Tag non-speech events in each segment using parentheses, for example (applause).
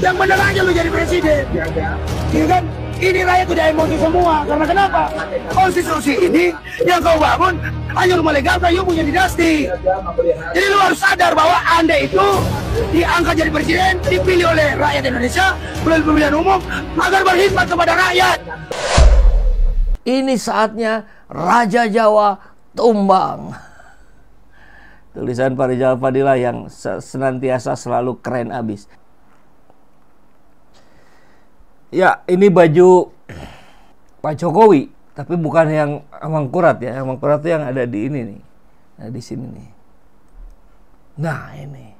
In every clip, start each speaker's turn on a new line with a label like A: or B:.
A: yang benar aja lu jadi presiden iya kan ini rakyat udah emosi semua karena kenapa konstitusi ini yang kau bangun hanya rumah legal kayu punya dinasti jadi lu harus sadar bahwa anda itu diangkat jadi presiden dipilih oleh rakyat Indonesia melalui pemilihan umum agar berkhidmat kepada rakyat ini saatnya Raja Jawa tumbang. Tulisan Pak Rizal Fadila yang senantiasa selalu keren abis ya ini baju Pak Jokowi tapi bukan yang emang kurat ya kurat itu yang ada di ini nih nah, di sini nih nah ini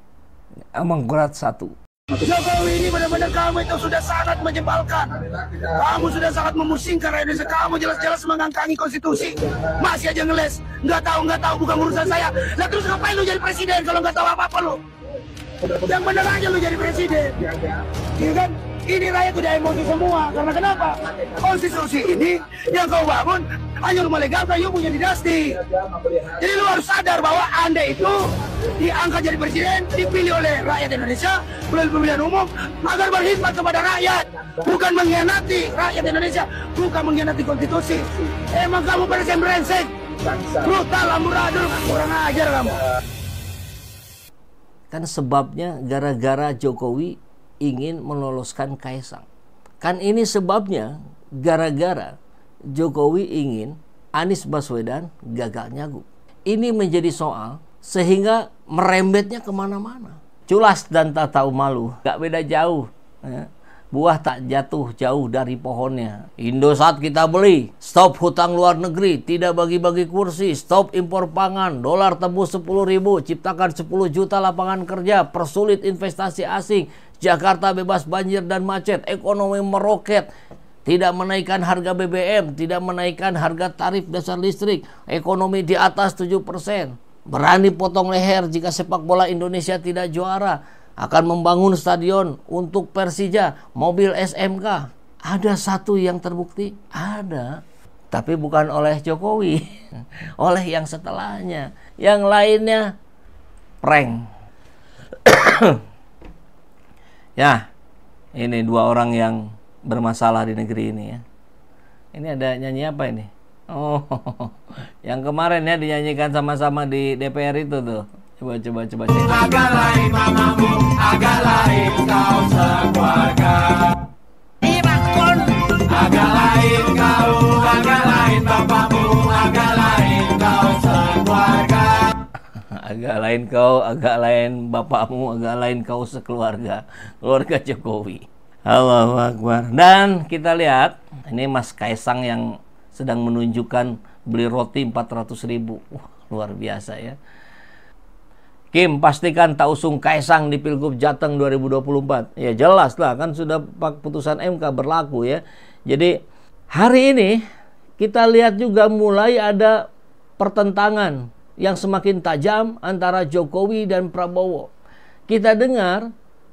A: emang kurat satu Jokowi ini benar-benar kamu itu sudah sangat menyebalkan. Kamu sudah sangat memusingkan rakyat Indonesia. Kamu jelas-jelas mengangkangi konstitusi. Masih aja ngeles. Nggak tahu, nggak tahu. Bukan urusan saya. Lah terus ngapain lu jadi presiden kalau nggak tahu apa-apa lu? Yang benar aja lu jadi presiden. Iya kan? Ini rakyat sudah emosi semua. Karena kenapa? Konstitusi ini yang kau bangun hanya rumah legal kayu punya dinasti. Jadi lu harus sadar bahwa anda itu diangkat jadi presiden, dipilih oleh rakyat Indonesia melalui pemilihan umum agar berkhidmat kepada rakyat, bukan mengkhianati rakyat Indonesia, bukan mengkhianati konstitusi. Emang kamu berengsek brengsek brutal, amburadul, kurang ajar kamu. Kan sebabnya gara-gara Jokowi ingin meloloskan Kaisang. Kan ini sebabnya gara-gara Jokowi ingin Anies Baswedan gagal nyagup. Ini menjadi soal sehingga merembetnya kemana-mana. Culas dan tak tahu malu, gak beda jauh. Ya. Buah tak jatuh jauh dari pohonnya. Indosat kita beli, stop hutang luar negeri, tidak bagi-bagi kursi, stop impor pangan, dolar tembus 10 ribu, ciptakan 10 juta lapangan kerja, persulit investasi asing, Jakarta bebas banjir dan macet, ekonomi meroket, tidak menaikkan harga BBM, tidak menaikkan harga tarif dasar listrik, ekonomi di atas 7%. Berani potong leher jika sepak bola Indonesia tidak juara, akan membangun stadion untuk Persija, mobil SMK. Ada satu yang terbukti, ada tapi bukan oleh Jokowi, (laughs) oleh yang setelahnya. Yang lainnya prank. (coughs) Ya, ini dua orang yang bermasalah di negeri ini ya. Ini ada nyanyi apa ini? Oh, (laughs) yang kemarin ya dinyanyikan sama-sama di DPR itu tuh. Coba coba coba cek. lain mamamu, agak lain kau sekeluarga. Agak lain kau agak lain kau, agak lain bapakmu, agak lain kau sekeluarga, keluarga Jokowi. Allahu Akbar. Dan kita lihat, ini Mas Kaisang yang sedang menunjukkan beli roti 400 ribu. Wah, luar biasa ya. Kim, pastikan tak usung Kaisang di Pilgub Jateng 2024. Ya jelas lah, kan sudah putusan MK berlaku ya. Jadi hari ini kita lihat juga mulai ada pertentangan yang semakin tajam antara Jokowi dan Prabowo. Kita dengar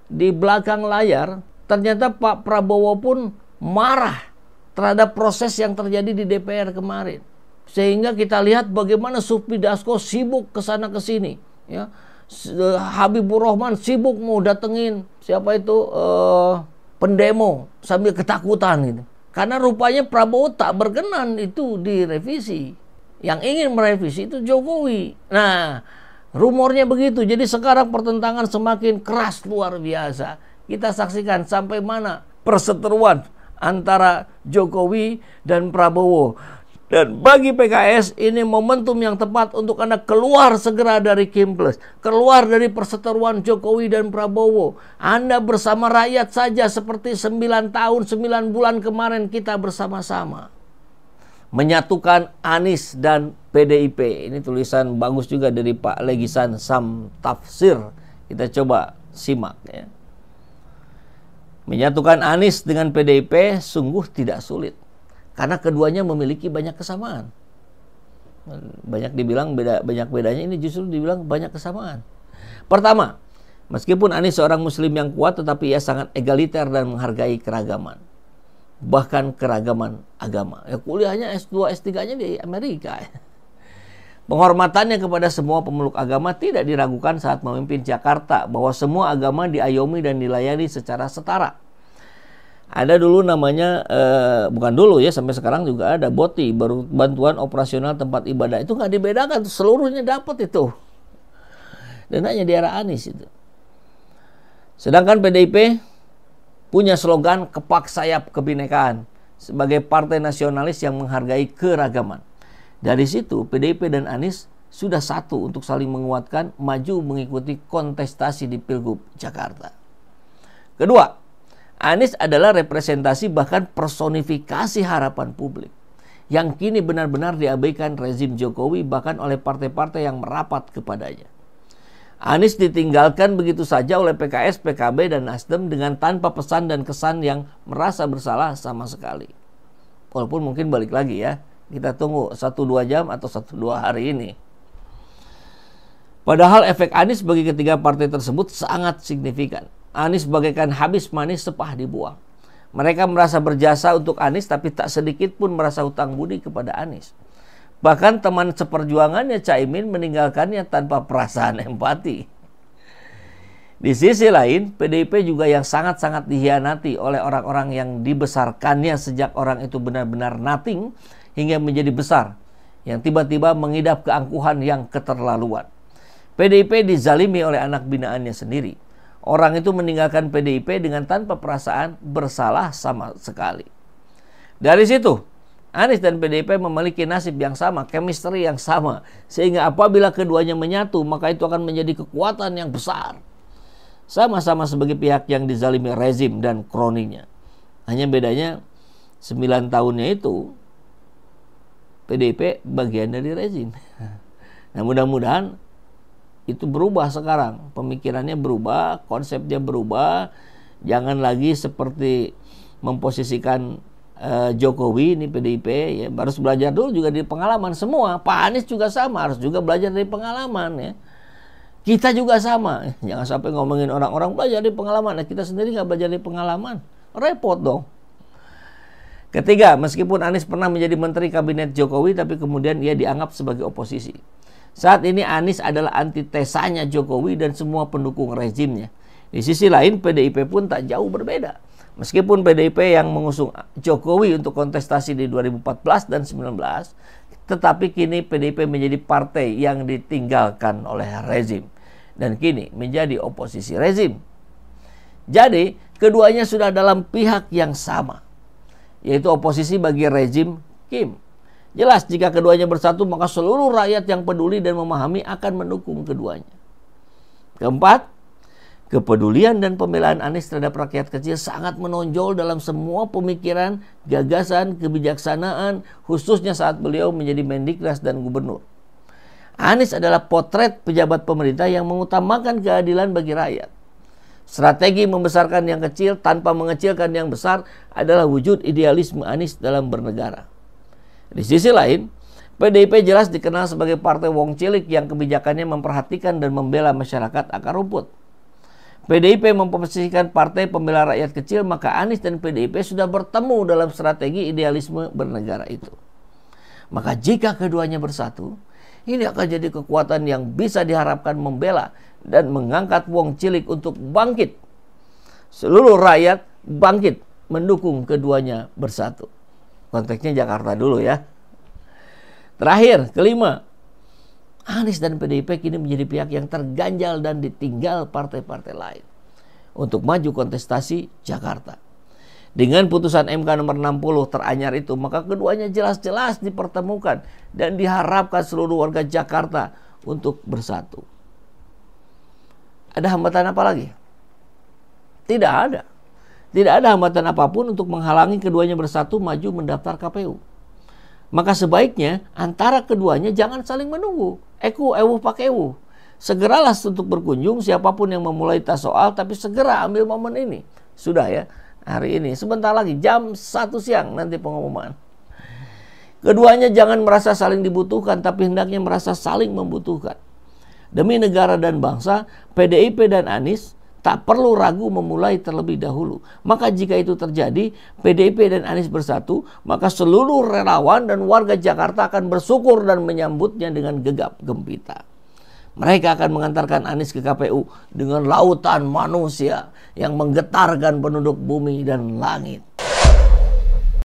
A: di belakang layar, ternyata Pak Prabowo pun marah terhadap proses yang terjadi di DPR kemarin. Sehingga kita lihat bagaimana Supi Dasko sibuk ke sana ke sini, ya. E, Habibur Rahman sibuk mau datengin siapa itu uh, pendemo sambil ketakutan gitu. Karena rupanya Prabowo tak berkenan itu direvisi. Yang ingin merevisi itu Jokowi. Nah, rumornya begitu. Jadi sekarang pertentangan semakin keras luar biasa. Kita saksikan sampai mana perseteruan antara Jokowi dan Prabowo. Dan bagi PKS ini momentum yang tepat untuk Anda keluar segera dari kimples, Keluar dari perseteruan Jokowi dan Prabowo. Anda bersama rakyat saja seperti 9 tahun 9 bulan kemarin kita bersama-sama menyatukan Anies dan PDIP. Ini tulisan bagus juga dari Pak Legisan Sam Tafsir. Kita coba simak ya. Menyatukan Anies dengan PDIP sungguh tidak sulit karena keduanya memiliki banyak kesamaan. Banyak dibilang beda banyak bedanya ini justru dibilang banyak kesamaan. Pertama, meskipun Anies seorang muslim yang kuat tetapi ia sangat egaliter dan menghargai keragaman bahkan keragaman agama. Ya, kuliahnya S2, S3-nya di Amerika. (laughs) Penghormatannya kepada semua pemeluk agama tidak diragukan saat memimpin Jakarta bahwa semua agama diayomi dan dilayani secara setara. Ada dulu namanya eh, bukan dulu ya sampai sekarang juga ada BOTI bantuan operasional tempat ibadah itu nggak dibedakan seluruhnya dapat itu dan hanya di era Anies itu. Sedangkan PDIP punya slogan kepak sayap kebinekaan sebagai partai nasionalis yang menghargai keragaman. Dari situ PDIP dan Anies sudah satu untuk saling menguatkan maju mengikuti kontestasi di Pilgub Jakarta. Kedua, Anies adalah representasi bahkan personifikasi harapan publik yang kini benar-benar diabaikan rezim Jokowi bahkan oleh partai-partai yang merapat kepadanya. Anies ditinggalkan begitu saja oleh PKS, PKB, dan Nasdem dengan tanpa pesan dan kesan yang merasa bersalah sama sekali. Walaupun mungkin balik lagi ya, kita tunggu 1-2 jam atau 1-2 hari ini. Padahal efek Anies bagi ketiga partai tersebut sangat signifikan. Anies bagaikan habis manis sepah dibuang. Mereka merasa berjasa untuk Anies tapi tak sedikit pun merasa utang budi kepada Anies. Bahkan teman seperjuangannya Caimin meninggalkannya tanpa perasaan empati. Di sisi lain, PDIP juga yang sangat-sangat dihianati oleh orang-orang yang dibesarkannya sejak orang itu benar-benar nothing hingga menjadi besar, yang tiba-tiba mengidap keangkuhan yang keterlaluan. PDIP dizalimi oleh anak binaannya sendiri. Orang itu meninggalkan PDIP dengan tanpa perasaan bersalah sama sekali. Dari situ, Anies dan PDIP memiliki nasib yang sama, chemistry yang sama. Sehingga apabila keduanya menyatu, maka itu akan menjadi kekuatan yang besar. Sama-sama sebagai pihak yang dizalimi rezim dan kroninya. Hanya bedanya 9 tahunnya itu PDIP bagian dari rezim. (laughs) Nah mudah-mudahan itu berubah sekarang. Pemikirannya berubah, konsepnya berubah. Jangan lagi seperti memposisikan Eh, Jokowi ini PDIP ya harus belajar dulu juga dari pengalaman semua. Pak Anies juga sama harus juga belajar dari pengalaman ya. Kita juga sama. Eh, jangan sampai ngomongin orang-orang belajar dari pengalaman. Nah, kita sendiri nggak belajar dari pengalaman. Repot dong. Ketiga, meskipun Anies pernah menjadi menteri kabinet Jokowi, tapi kemudian ia dianggap sebagai oposisi. Saat ini Anies adalah antitesanya Jokowi dan semua pendukung rezimnya. Di sisi lain, PDIP pun tak jauh berbeda Meskipun PDIP yang mengusung Jokowi untuk kontestasi di 2014 dan 19, tetapi kini PDIP menjadi partai yang ditinggalkan oleh rezim dan kini menjadi oposisi rezim. Jadi, keduanya sudah dalam pihak yang sama, yaitu oposisi bagi rezim Kim. Jelas jika keduanya bersatu maka seluruh rakyat yang peduli dan memahami akan mendukung keduanya. Keempat, Kepedulian dan pembelaan Anies terhadap rakyat kecil sangat menonjol dalam semua pemikiran, gagasan, kebijaksanaan, khususnya saat beliau menjadi Mendiknas dan gubernur. Anies adalah potret pejabat pemerintah yang mengutamakan keadilan bagi rakyat. Strategi membesarkan yang kecil tanpa mengecilkan yang besar adalah wujud idealisme Anies dalam bernegara. Di sisi lain, PDIP jelas dikenal sebagai partai wong cilik yang kebijakannya memperhatikan dan membela masyarakat akar rumput. PDIP memposisikan Partai Pembela Rakyat Kecil, maka Anies dan PDIP sudah bertemu dalam strategi idealisme bernegara itu. Maka jika keduanya bersatu, ini akan jadi kekuatan yang bisa diharapkan membela dan mengangkat wong cilik untuk bangkit. Seluruh rakyat bangkit mendukung keduanya bersatu. Konteksnya Jakarta dulu ya. Terakhir, kelima, Anies dan PDIP kini menjadi pihak yang terganjal dan ditinggal partai-partai lain untuk maju kontestasi Jakarta. Dengan putusan MK nomor 60 teranyar itu, maka keduanya jelas-jelas dipertemukan dan diharapkan seluruh warga Jakarta untuk bersatu. Ada hambatan apa lagi? Tidak ada. Tidak ada hambatan apapun untuk menghalangi keduanya bersatu maju mendaftar KPU. Maka sebaiknya antara keduanya jangan saling menunggu. Eku, ewu, pakai ewu. Segeralah untuk berkunjung siapapun yang memulai tas soal tapi segera ambil momen ini. Sudah ya, hari ini. Sebentar lagi jam satu siang nanti pengumuman. Keduanya jangan merasa saling dibutuhkan tapi hendaknya merasa saling membutuhkan. Demi negara dan bangsa, PDIP dan Anies tak perlu ragu memulai terlebih dahulu. Maka jika itu terjadi, PDIP dan Anies bersatu, maka seluruh relawan dan warga Jakarta akan bersyukur dan menyambutnya dengan gegap gempita. Mereka akan mengantarkan Anies ke KPU dengan lautan manusia yang menggetarkan penduduk bumi dan langit.